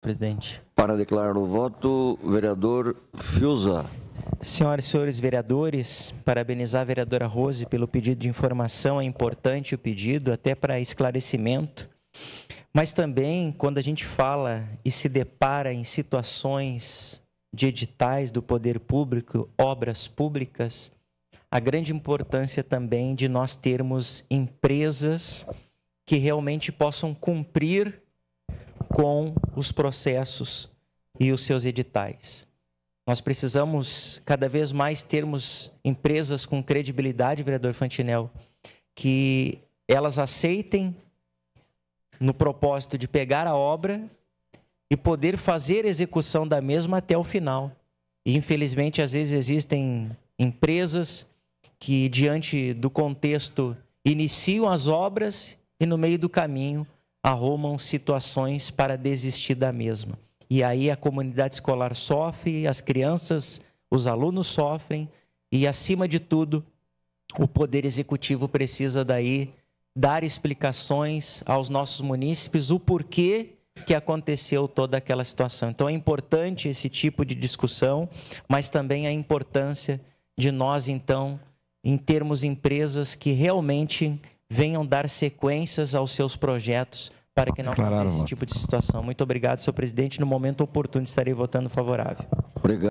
presidente. Para declarar o voto, vereador Fiuza. Senhoras e senhores vereadores, parabenizar a vereadora Rose pelo pedido de informação, é importante o pedido, até para esclarecimento. Mas também, quando a gente fala e se depara em situações de editais do poder público, obras públicas, a grande importância também de nós termos empresas que realmente possam cumprir com os processos e os seus editais. Nós precisamos cada vez mais termos empresas com credibilidade, vereador Fantinel, que elas aceitem no propósito de pegar a obra e poder fazer execução da mesma até o final. E infelizmente às vezes existem empresas que diante do contexto iniciam as obras e no meio do caminho arrumam situações para desistir da mesma. E aí a comunidade escolar sofre, as crianças, os alunos sofrem e, acima de tudo, o poder executivo precisa daí dar explicações aos nossos munícipes o porquê que aconteceu toda aquela situação. Então é importante esse tipo de discussão, mas também a importância de nós então em termos empresas que realmente venham dar sequências aos seus projetos para que não aconteça esse tipo de situação. Muito obrigado, senhor presidente. No momento oportuno estarei votando favorável. Obrigado.